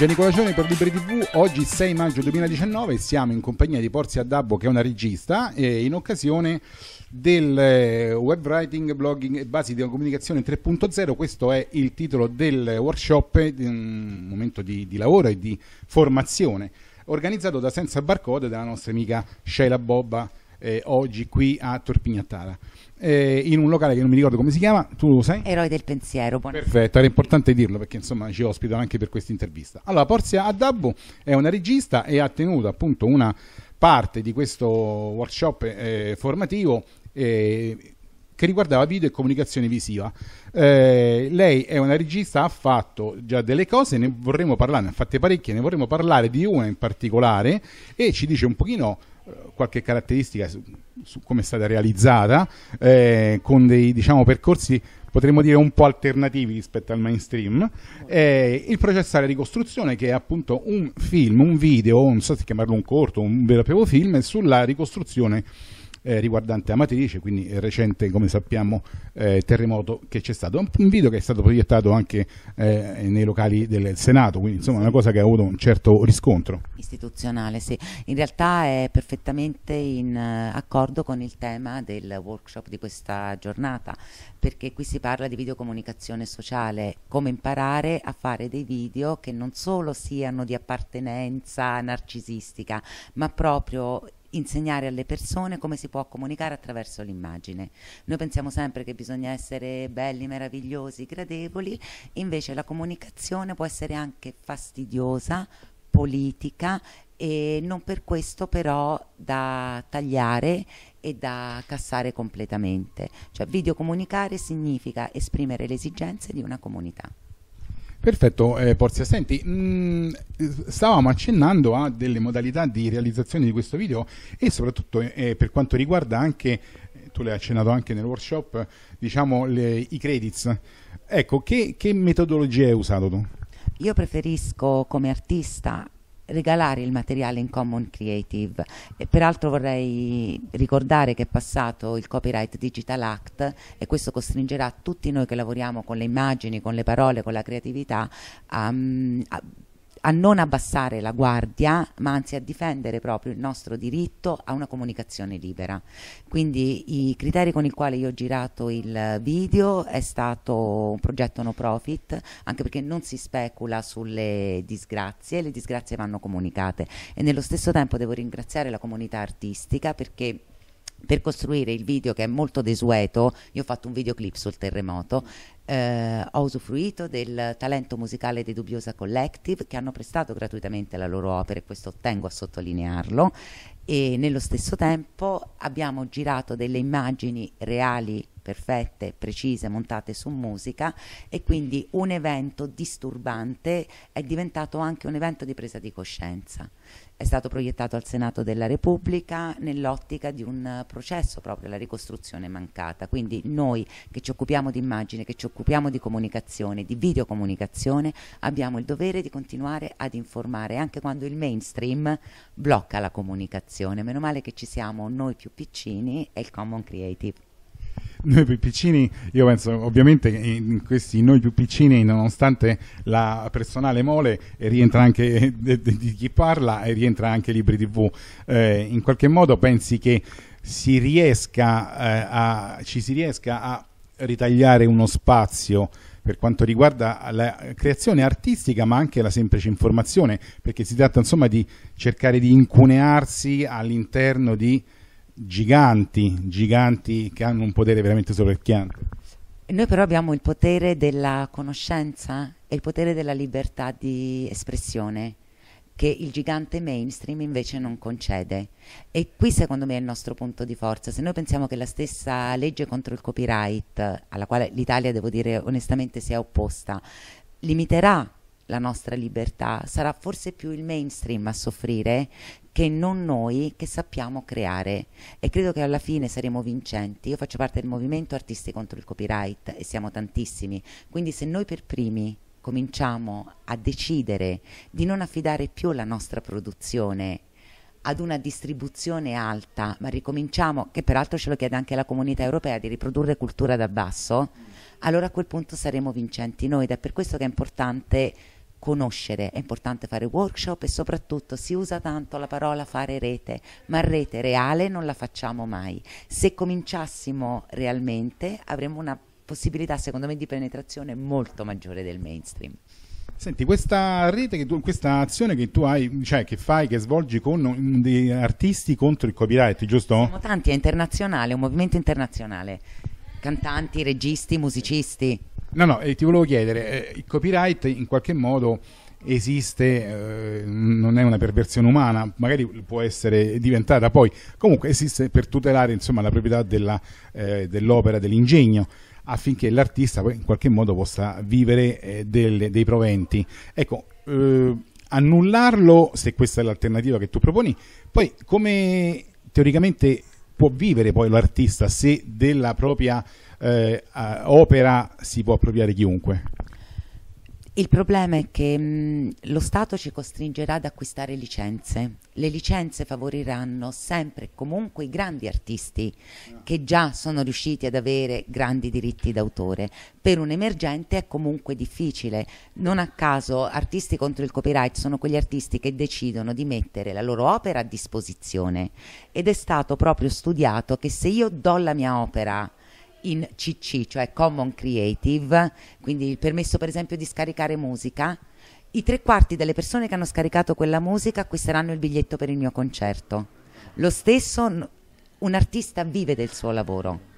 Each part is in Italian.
Gianni Colacione per Libri TV, oggi 6 maggio 2019 siamo in compagnia di Porzia Dabbo che è una regista e in occasione del eh, web writing, blogging e basi di comunicazione 3.0, questo è il titolo del workshop, un momento di, di lavoro e di formazione organizzato da Senza Barcode dalla nostra amica Sheila Bobba eh, oggi qui a Torpignattara. Eh, in un locale che non mi ricordo come si chiama, tu lo sai? Eroi del pensiero. Buonasera. Perfetto, era importante dirlo perché insomma ci ospita anche per questa intervista. Allora, Porzia Addabbo è una regista e ha tenuto appunto una parte di questo workshop eh, formativo eh, che riguardava video e comunicazione visiva. Eh, lei è una regista, ha fatto già delle cose, ne vorremmo parlare, ne ha fatte parecchie, ne vorremmo parlare di una in particolare e ci dice un pochino eh, qualche caratteristica su, su come è stata realizzata eh, con dei diciamo, percorsi potremmo dire un po' alternativi rispetto al mainstream eh, il processare ricostruzione che è appunto un film, un video non so se chiamarlo un corto, un vero e proprio film sulla ricostruzione eh, riguardante Amatrice, quindi il recente come sappiamo eh, terremoto che c'è stato. Un video che è stato proiettato anche eh, nei locali del Senato, quindi insomma sì. una cosa che ha avuto un certo riscontro. Istituzionale, sì. In realtà è perfettamente in eh, accordo con il tema del workshop di questa giornata, perché qui si parla di videocomunicazione sociale, come imparare a fare dei video che non solo siano di appartenenza narcisistica, ma proprio insegnare alle persone come si può comunicare attraverso l'immagine. Noi pensiamo sempre che bisogna essere belli, meravigliosi, gradevoli, invece la comunicazione può essere anche fastidiosa, politica e non per questo però da tagliare e da cassare completamente. Cioè videocomunicare significa esprimere le esigenze di una comunità. Perfetto, eh, Porzia. Senti, mh, mm, stavamo accennando a delle modalità di realizzazione di questo video e soprattutto eh, eh per quanto riguarda anche, eh, tu l'hai accennato anche nel workshop, diciamo le, i credits. Ecco, che, che metodologia hai usato tu? Io preferisco come artista regalare il materiale in Common Creative. E peraltro vorrei ricordare che è passato il Copyright Digital Act e questo costringerà tutti noi che lavoriamo con le immagini, con le parole, con la creatività a, mm, a a non abbassare la guardia, ma anzi a difendere proprio il nostro diritto a una comunicazione libera. Quindi i criteri con i quali io ho girato il video è stato un progetto no profit, anche perché non si specula sulle disgrazie, le disgrazie vanno comunicate e nello stesso tempo devo ringraziare la comunità artistica perché per costruire il video che è molto desueto, io ho fatto un videoclip sul terremoto, eh, ho usufruito del talento musicale dei Dubiosa Collective che hanno prestato gratuitamente la loro opera e questo tengo a sottolinearlo e nello stesso tempo abbiamo girato delle immagini reali perfette, precise, montate su musica e quindi un evento disturbante è diventato anche un evento di presa di coscienza. È stato proiettato al Senato della Repubblica nell'ottica di un processo proprio, la ricostruzione mancata. Quindi noi che ci occupiamo di immagine, che ci occupiamo di comunicazione, di videocomunicazione, abbiamo il dovere di continuare ad informare anche quando il mainstream blocca la comunicazione. Meno male che ci siamo noi più piccini e il Common Creative noi più piccini, io penso ovviamente in questi noi più piccini, nonostante la personale mole, rientra anche di chi parla e rientra anche libri tv, eh, in qualche modo pensi che si riesca, eh, a, ci si riesca a ritagliare uno spazio per quanto riguarda la creazione artistica ma anche la semplice informazione perché si tratta insomma di cercare di incunearsi all'interno di giganti, giganti che hanno un potere veramente soverchiante. Noi però abbiamo il potere della conoscenza e il potere della libertà di espressione che il gigante mainstream invece non concede. E qui secondo me è il nostro punto di forza. Se noi pensiamo che la stessa legge contro il copyright, alla quale l'Italia devo dire onestamente si è opposta, limiterà la nostra libertà, sarà forse più il mainstream a soffrire che non noi che sappiamo creare e credo che alla fine saremo vincenti. Io faccio parte del movimento Artisti contro il copyright e siamo tantissimi, quindi se noi per primi cominciamo a decidere di non affidare più la nostra produzione ad una distribuzione alta, ma ricominciamo, che peraltro ce lo chiede anche la comunità europea, di riprodurre cultura da basso, allora a quel punto saremo vincenti noi ed è per questo che è importante conoscere, è importante fare workshop e soprattutto si usa tanto la parola fare rete, ma rete reale non la facciamo mai. Se cominciassimo realmente avremmo una possibilità secondo me di penetrazione molto maggiore del mainstream. Senti, questa rete, tu, questa azione che tu hai, cioè che fai, che svolgi con degli artisti contro il copyright, giusto? Siamo tanti, è internazionale, è un movimento internazionale. Cantanti, registi, musicisti. No, no, eh, ti volevo chiedere, eh, il copyright in qualche modo esiste, eh, non è una perversione umana, magari può essere diventata poi, comunque esiste per tutelare insomma, la proprietà eh, dell'opera, dell'ingegno affinché l'artista in qualche modo possa vivere eh, delle, dei proventi. Ecco, eh, annullarlo, se questa è l'alternativa che tu proponi, poi come teoricamente può vivere poi l'artista se della propria eh, opera si può appropriare chiunque. Il problema è che mh, mm, lo Stato ci costringerà ad acquistare licenze. Le licenze favoriranno sempre e comunque i grandi artisti che già sono riusciti ad avere grandi diritti d'autore. Per un emergente è comunque difficile. Non a caso artisti contro il copyright sono quegli artisti che decidono di mettere la loro opera a disposizione ed è stato proprio studiato che se io do la mia opera in CC, cioè Common Creative, quindi il permesso per esempio di scaricare musica, i tre quarti delle persone che hanno scaricato quella musica acquisteranno il biglietto per il mio concerto. Lo stesso, un artista vive del suo lavoro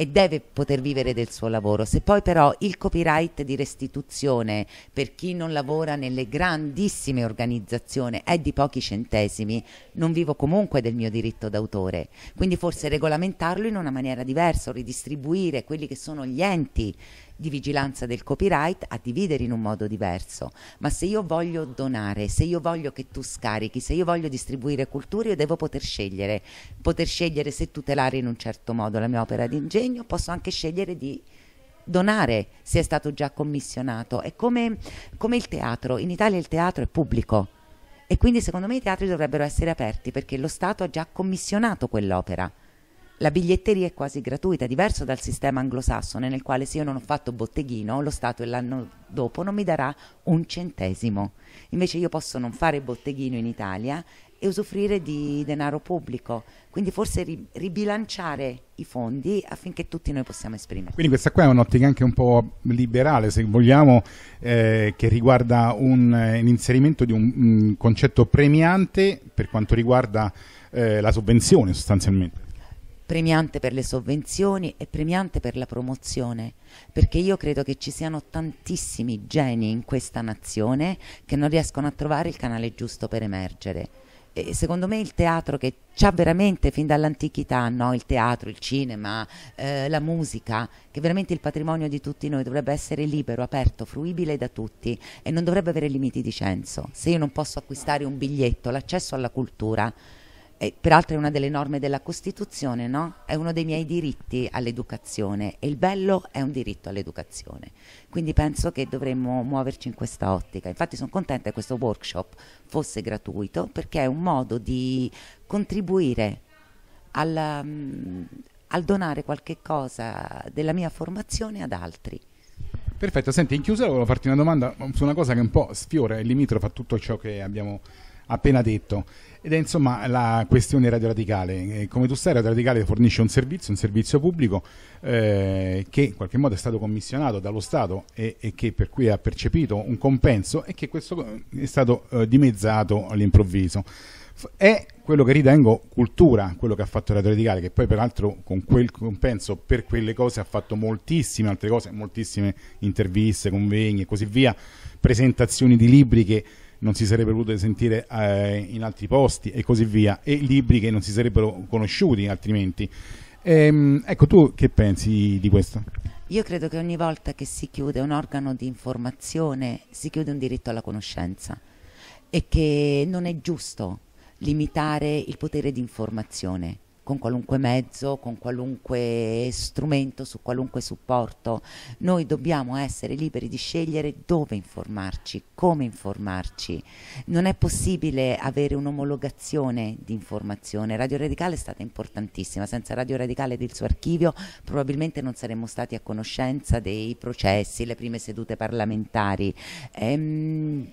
e deve poter vivere del suo lavoro. Se poi però il copyright di restituzione per chi non lavora nelle grandissime organizzazioni è di pochi centesimi, non vivo comunque del mio diritto d'autore. Quindi forse regolamentarlo in una maniera diversa, ridistribuire quelli che sono gli enti di vigilanza del copyright a dividere in un modo diverso, ma se io voglio donare, se io voglio che tu scarichi, se io voglio distribuire culture, io devo poter scegliere, poter scegliere se tutelare in un certo modo la mia opera di ingegno, posso anche scegliere di donare se è stato già commissionato. È come, come il teatro, in Italia il teatro è pubblico. E quindi secondo me i teatri dovrebbero essere aperti perché lo Stato ha già commissionato quell'opera la biglietteria è quasi gratuita, diverso dal sistema anglosassone nel quale se io non ho fatto botteghino, lo Stato l'anno dopo non mi darà un centesimo. Invece io posso non fare botteghino in Italia e usufruire di denaro pubblico, quindi forse ri ribilanciare i fondi affinché tutti noi possiamo esprimere. Quindi questa qua è un'ottica anche un po' liberale, se vogliamo, eh, che riguarda un, eh, un inserimento di un, un, concetto premiante per quanto riguarda eh, la sovvenzione sostanzialmente premiante per le sovvenzioni e premiante per la promozione, perché io credo che ci siano tantissimi geni in questa nazione che non riescono a trovare il canale giusto per emergere. E secondo me il teatro che c'ha veramente fin dall'antichità, no? il teatro, il cinema, eh, la musica, che è veramente il patrimonio di tutti noi dovrebbe essere libero, aperto, fruibile da tutti e non dovrebbe avere limiti di censo. Se io non posso acquistare un biglietto, l'accesso alla cultura, eh, peraltro è una delle norme della Costituzione, no? è uno dei miei diritti all'educazione e il bello è un diritto all'educazione. Quindi penso che dovremmo muoverci in questa ottica. Infatti sono contenta che questo workshop fosse gratuito perché è un modo di contribuire alla, mm, al donare qualche cosa della mia formazione ad altri. Perfetto, senti, in chiusura volevo farti una domanda su una cosa che un po' sfiora il e limitrofa tutto ciò che abbiamo appena detto. Ed è insomma la questione radio radicale. Eh, come tu sai, radio radicale fornisce un servizio, un servizio pubblico eh, che in qualche modo è stato commissionato dallo Stato e, e, che per cui ha percepito un compenso e che questo eh, è stato eh, dimezzato all'improvviso. È quello che ritengo cultura, quello che ha fatto Radio Radicale, che poi peraltro con quel compenso per quelle cose ha fatto moltissime altre cose, moltissime interviste, convegni e così via, presentazioni di libri che non si sarebbero potute sentire eh, in altri posti e così via, e libri che non si sarebbero conosciuti altrimenti. Ehm, ecco, tu che pensi di questo? Io credo che ogni volta che si chiude un organo di informazione si chiude un diritto alla conoscenza e che non è giusto limitare il potere di informazione con qualunque mezzo, con qualunque strumento, su qualunque supporto. Noi dobbiamo essere liberi di scegliere dove informarci, come informarci. Non è possibile avere un'omologazione di informazione. Radio Radicale è stata importantissima, senza Radio Radicale ed il suo archivio probabilmente non saremmo stati a conoscenza dei processi, le prime sedute parlamentari. Ehm,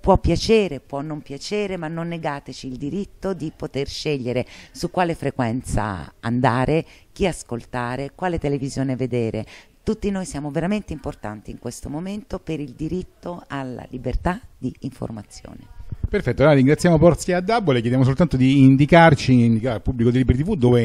può piacere, può non piacere, ma non negateci il diritto di poter scegliere su quale frequenza andare, chi ascoltare, quale televisione vedere. Tutti noi siamo veramente importanti in questo momento per il diritto alla libertà di informazione. Perfetto, allora ringraziamo Porzia Dabbo, le chiediamo soltanto di indicarci, indicare al pubblico di Liberty TV dove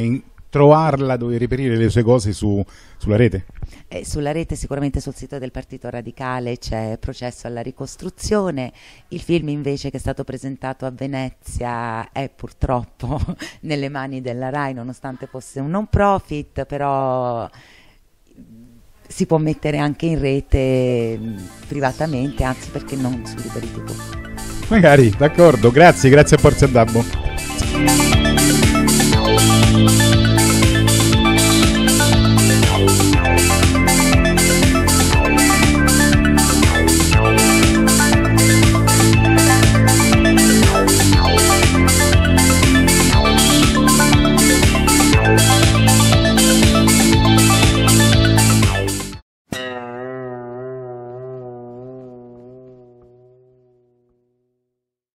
trovarla, dove reperire le sue cose su, sulla rete? Eh, sulla rete sicuramente sul sito del Partito Radicale c'è Processo alla ricostruzione, il film invece che è stato presentato a Venezia è purtroppo nelle mani della RAI nonostante fosse un non profit, però si può mettere anche in rete mm, privatamente, anzi perché non su liberi tv. Magari, d'accordo, grazie, grazie a Forza Dabbo.